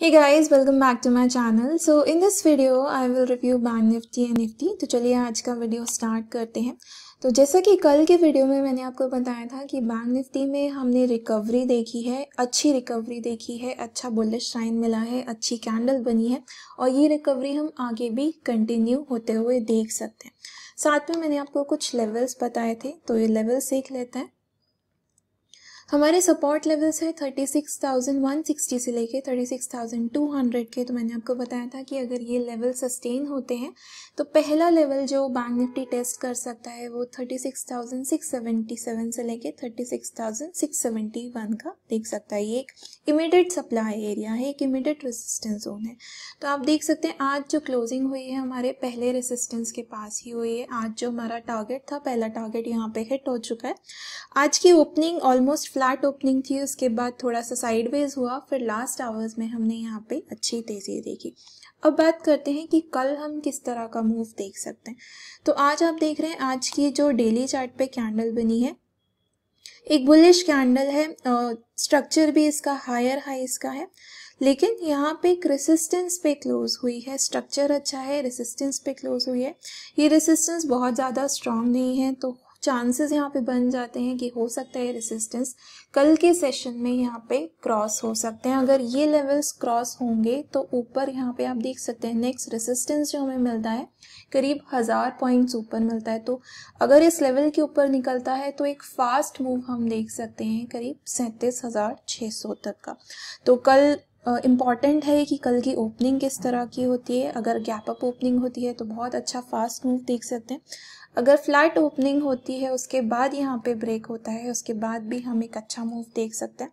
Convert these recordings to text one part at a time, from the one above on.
Hey guys, welcome back to my channel. So in this video, I will review Bank Nifty and Nifty. तो चलिए आज का video start करते हैं तो जैसा कि कल के वीडियो में मैंने आपको बताया था कि बैंक निफ्टी में हमने रिकवरी देखी है अच्छी रिकवरी देखी है अच्छा बुलिश शाइन मिला है अच्छी कैंडल बनी है और ये रिकवरी हम आगे भी कंटिन्यू होते हुए देख सकते हैं साथ में मैंने आपको कुछ लेवल्स बताए थे तो ये लेवल्स देख लेते हैं हमारे सपोर्ट लेवल्स है 36,160 से लेके 36,200 के तो मैंने आपको बताया था कि अगर ये लेवल सस्टेन होते हैं तो पहला लेवल जो बैंक निफ्टी टेस्ट कर सकता है वो 36,677 से लेके 36,671 का देख सकता है ये एक इमीडिएट सप्लाई एरिया है एक इमीडिएट रेसिस्टेंस जोन है तो आप देख सकते हैं आज जो क्लोजिंग हुई है हमारे पहले रेसिस्टेंस के पास ही हुई है आज जो हमारा टारगेट था पहला टारगेट यहाँ पे हिट हो चुका है आज की ओपनिंग ऑलमोस्ट फ्लैट ओपनिंग थी उसके बाद थोड़ा सा साइडवेज हुआ फिर लास्ट आवर्स में हमने यहाँ पे अच्छी तेज़ी देखी अब बात करते हैं कि कल हम किस तरह का मूव देख सकते हैं तो आज आप देख रहे हैं आज की जो डेली चार्ट पे कैंडल बनी है एक बुलिश कैंडल है स्ट्रक्चर भी इसका हायर हाई इसका है लेकिन यहाँ पे एक रेसिस्टेंस पे क्लोज हुई है स्ट्रक्चर अच्छा है रेसिस्टेंस पे क्लोज हुई है ये रेसिस्टेंस बहुत ज़्यादा स्ट्रांग नहीं है तो चांसेस यहाँ पे बन जाते हैं कि हो सकता है रेसिस्टेंस कल के सेशन में यहाँ पे क्रॉस हो सकते हैं अगर ये लेवल्स क्रॉस होंगे तो ऊपर यहाँ पे आप देख सकते हैं नेक्स्ट रेसिस्टेंस जो हमें मिलता है करीब हज़ार पॉइंट्स ऊपर मिलता है तो अगर इस लेवल के ऊपर निकलता है तो एक फास्ट मूव हम देख सकते हैं करीब सैंतीस हज़ार छः सौ तक का तो कल इम्पॉर्टेंट है कि कल की ओपनिंग किस तरह की होती है अगर गैप अप ओपनिंग होती है तो बहुत अच्छा फास्ट मूव देख सकते हैं अगर फ्लैट ओपनिंग होती है उसके बाद यहाँ पे ब्रेक होता है उसके बाद भी हम एक अच्छा मूव देख सकते हैं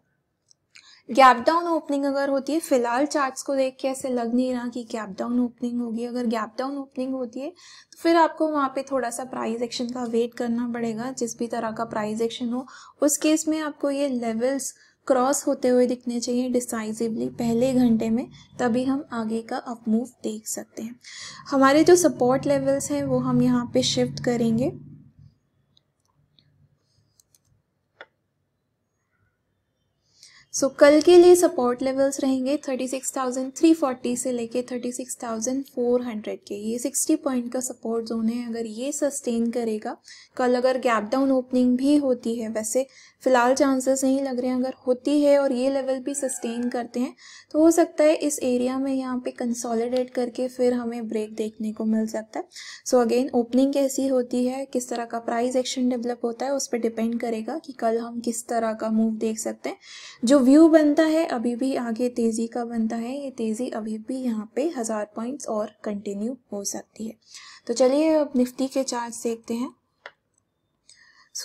गैप डाउन ओपनिंग अगर होती है फिलहाल चार्ट्स को देख के ऐसे लग नहीं रहा कि गैप डाउन ओपनिंग होगी अगर गैप डाउन ओपनिंग होती है तो फिर आपको वहाँ पे थोड़ा सा प्राइस एक्शन का वेट करना पड़ेगा जिस भी तरह का प्राइस एक्शन हो उस केस में आपको ये लेवल्स क्रॉस होते हुए दिखने चाहिए डिसाइजिवली पहले घंटे में तभी हम आगे का अपमूव देख सकते हैं हमारे जो सपोर्ट लेवल्स हैं वो हम यहाँ पे शिफ्ट करेंगे सो so, कल के लिए सपोर्ट लेवल्स रहेंगे 36,340 से लेके 36,400 के ये 60 पॉइंट का सपोर्ट जोन है अगर ये सस्टेन करेगा कल अगर गैप डाउन ओपनिंग भी होती है वैसे फ़िलहाल चांसेस नहीं लग रहे हैं अगर होती है और ये लेवल भी सस्टेन करते हैं तो हो सकता है इस एरिया में यहाँ पे कंसोलिडेट करके फिर हमें ब्रेक देखने को मिल सकता है सो अगेन ओपनिंग कैसी होती है किस तरह का प्राइस एक्शन डेवलप होता है उस पर डिपेंड करेगा कि कल हम किस तरह का मूव देख सकते हैं जो व्यू बनता है अभी भी आगे तेज़ी का बनता है ये तेज़ी अभी भी यहाँ पे हज़ार पॉइंट्स और कंटिन्यू हो सकती है तो चलिए अब निफ्टी के चार्ज देखते हैं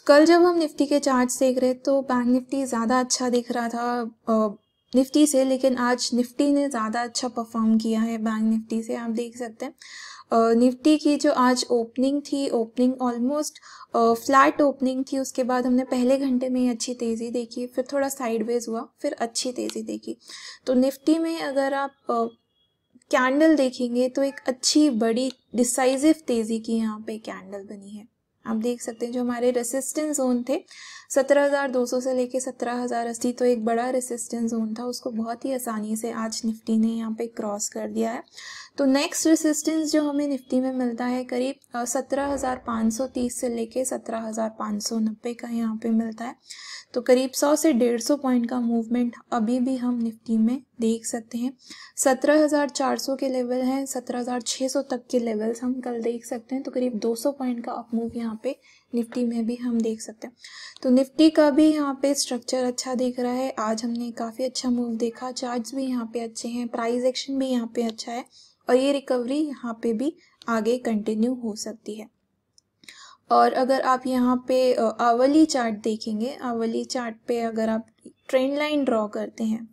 कल जब हम निफ्टी के चार्ज देख रहे तो बैंक निफ्टी ज़्यादा अच्छा दिख रहा था निफ्टी से लेकिन आज निफ्टी ने ज़्यादा अच्छा परफॉर्म किया है बैंक निफ्टी से आप देख सकते हैं निफ्टी की जो आज ओपनिंग थी ओपनिंग ऑलमोस्ट फ्लैट ओपनिंग थी उसके बाद हमने पहले घंटे में ही अच्छी तेज़ी देखी फिर थोड़ा साइडवेज हुआ फिर अच्छी तेज़ी देखी तो निफ्टी में अगर आप कैंडल देखेंगे तो एक अच्छी बड़ी डिसाइजिव तेज़ी की यहाँ पे कैंडल बनी है आप देख सकते हैं जो हमारे रेसिस्टेंस जोन थे सत्रह हज़ार दो सौ से लेके सत्रह हज़ार अस्सी तो एक बड़ा रेसिस्टेंस जोन था उसको बहुत ही आसानी से आज निफ्टी ने यहाँ पे क्रॉस कर दिया है तो नेक्स्ट रेसिस्टेंस जो हमें निफ्टी में मिलता है करीब सत्रह हज़ार पाँच सौ तीस से लेके सत्रह हज़ार पाँच सौ नब्बे का यहाँ पे मिलता है तो करीब सौ से डेढ़ सौ पॉइंट का मूवमेंट अभी भी हम निफ्टी में देख सकते हैं सत्रह हज़ार चार सौ के लेवल हैं सत्रह हज़ार छः सौ तक के लेवल्स हम कल देख सकते हैं तो करीब दो सौ पॉइंट का अप मूव यहाँ पे निफ्टी में भी हम देख सकते हैं तो निफ्टी का भी यहाँ पे स्ट्रक्चर अच्छा दिख रहा है आज हमने काफ़ी अच्छा मूव देखा चार्ज भी यहाँ पे अच्छे हैं प्राइस एक्शन भी यहाँ पे अच्छा है और ये रिकवरी यहाँ पे भी आगे कंटिन्यू हो सकती है और अगर आप यहाँ पे आवली चार्ट देखेंगे आवली चार्ट पे अगर आप ट्रेंड लाइन ड्रॉ करते हैं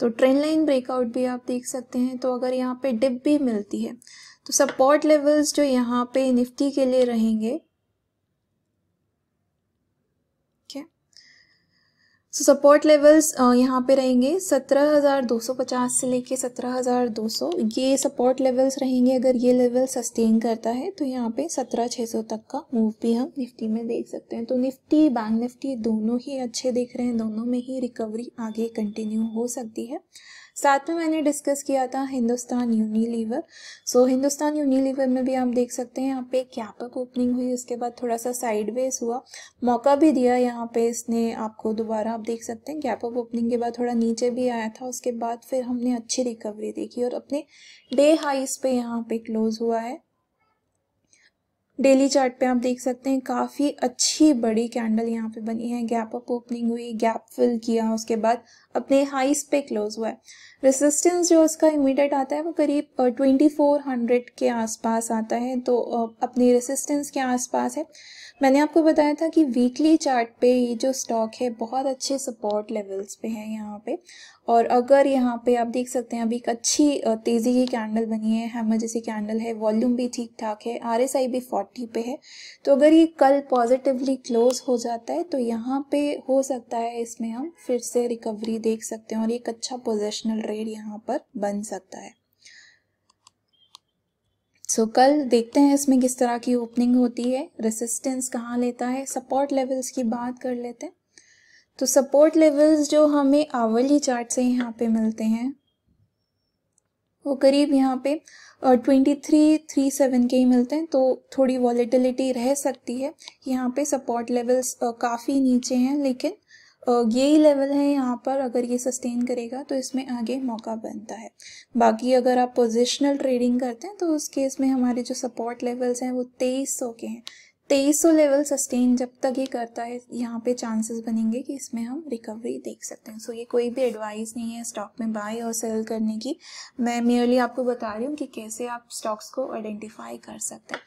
तो ट्रेंड लाइन ब्रेकआउट भी आप देख सकते हैं तो अगर यहाँ पे डिप भी मिलती है तो सपोर्ट लेवल्स जो यहाँ पे निफ्टी के लिए रहेंगे सो सपोर्ट लेवल्स यहाँ पे रहेंगे 17,250 से लेके 17,200 ये सपोर्ट लेवल्स रहेंगे अगर ये लेवल सस्टेन करता है तो यहाँ पे 17,600 तक का मूव भी हम निफ्टी में देख सकते हैं तो निफ्टी बैंक निफ्टी दोनों ही अच्छे दिख रहे हैं दोनों में ही रिकवरी आगे कंटिन्यू हो सकती है साथ में मैंने डिस्कस किया था Hindustan Unilever so so, Hindustan Unilever में भी आप देख सकते हैं यहाँ पे कैप अप ओपनिंग हुई उसके बाद थोड़ा सा साइडवेज हुआ मौका भी दिया यहाँ पे इसने आपको दोबारा आप देख सकते हैं गैप अप ओपनिंग के बाद थोड़ा नीचे भी आया था उसके बाद फिर हमने अच्छी रिकवरी देखी और अपने डे हाइस पे यहाँ पे क्लोज हुआ है डेली चार्ट पे आप देख सकते हैं काफ़ी अच्छी बड़ी कैंडल यहाँ पे बनी है गैप अप ओपनिंग हुई गैप फिल किया उसके बाद अपने हाइस पे क्लोज हुआ है रेसिस्टेंस जो इसका इमीडिएट आता है वो करीब ट्वेंटी फोर हंड्रेड के आसपास आता है तो अपने रेसिस्टेंस के आसपास है मैंने आपको बताया था कि वीकली चार्ट पे ये जो स्टॉक है बहुत अच्छे सपोर्ट लेवल्स पे है यहाँ पे और अगर यहाँ पे आप देख सकते हैं अभी एक अच्छी तेज़ी की कैंडल बनी है हेमर जैसी कैंडल है वॉल्यूम भी ठीक ठाक है आर एस आई भी फोर्टी पे है तो अगर ये कल पॉजिटिवली क्लोज हो जाता है तो यहाँ पे हो सकता है इसमें हम फिर से रिकवरी देख सकते हैं और एक अच्छा पोजिशनल रेड यहाँ पर बन सकता है सो so, कल देखते हैं इसमें किस तरह की ओपनिंग होती है रेसिस्टेंस कहाँ लेता है सपोर्ट लेवल्स की बात कर लेते हैं तो सपोर्ट लेवल्स जो हमें आवली चार्ट से यहाँ पे मिलते हैं वो करीब यहाँ पे ट्वेंटी थ्री थ्री सेवन के ही मिलते हैं तो थोड़ी वॉलीटिलिटी रह सकती है यहाँ पे सपोर्ट लेवल्स काफ़ी नीचे हैं लेकिन यही लेवल है यहाँ पर अगर ये सस्टेन करेगा तो इसमें आगे मौका बनता है बाकी अगर आप पोजिशनल ट्रेडिंग करते हैं तो उस केस में हमारे जो सपोर्ट लेवल्स हैं वो तेईस सौ के हैं तेईस सौ लेवल सस्टेन जब तक ये करता है यहाँ पे चांसेस बनेंगे कि इसमें हम रिकवरी देख सकते हैं सो so, ये कोई भी एडवाइस नहीं है स्टॉक में बाय और सेल करने की मैं मेयरली आपको बता रही हूँ कि कैसे आप स्टॉक्स को आइडेंटिफाई कर सकते हैं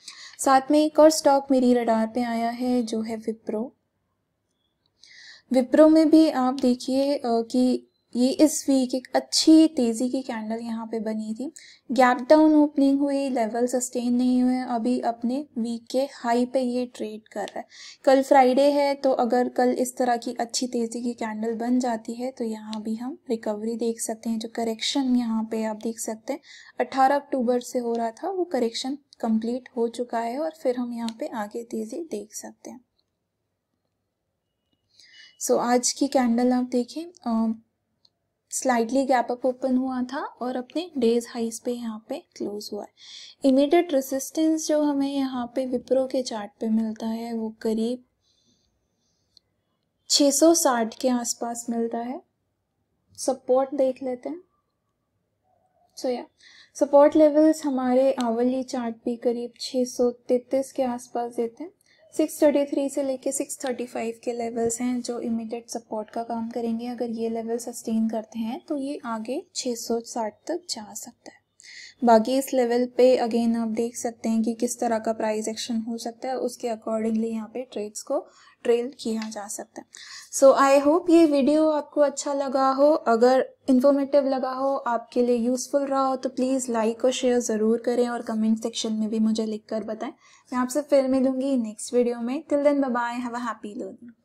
साथ में एक और स्टॉक मेरी रडार पे आया है जो है विप्रो विप्रो में भी आप देखिए कि ये इस वीक एक अच्छी तेज़ी की कैंडल यहाँ पे बनी थी गैप डाउन ओपनिंग हुई लेवल सस्टेन नहीं हुए अभी अपने वीक के हाई पे ये ट्रेड कर रहा है कल फ्राइडे है तो अगर कल इस तरह की अच्छी तेज़ी की कैंडल बन जाती है तो यहाँ भी हम रिकवरी देख सकते हैं जो करेक्शन यहाँ पे आप देख सकते हैं अट्ठारह अक्टूबर से हो रहा था वो करेक्शन कंप्लीट हो चुका है और फिर हम यहाँ पे आगे तेज़ी देख सकते हैं सो आज की कैंडल आप देखें स्लाइडली गैप अप ओपन हुआ था और अपने डेज हाइस पे यहाँ पे क्लोज हुआ है इमीडिएट रेसिस्टेंस जो हमें यहाँ पे विप्रो के चार्ट पे मिलता है वो करीब 660 के आसपास मिलता है सपोर्ट देख लेते हैं सो या सपोर्ट लेवल्स हमारे आवली चार्ट भी करीब 633 के आसपास देते हैं 633 से लेके 635 के लेवल्स हैं जो इमीडिएट सपोर्ट का काम करेंगे अगर ये लेवल सस्टेन करते हैं तो ये आगे 660 तक जा सकता है बाकी इस लेवल पे अगेन आप देख सकते हैं कि किस तरह का प्राइस एक्शन हो सकता है उसके अकॉर्डिंगली यहाँ पे ट्रेड्स को ट्रेल किया जा सकता है सो आई होप ये वीडियो आपको अच्छा लगा हो अगर इन्फॉर्मेटिव लगा हो आपके लिए यूज़फुल रहा हो तो प्लीज़ लाइक और शेयर ज़रूर करें और कमेंट सेक्शन में भी मुझे लिखकर बताएं मैं आपसे फिर मिलूंगी नेक्स्ट वीडियो में till then bye have a happy learning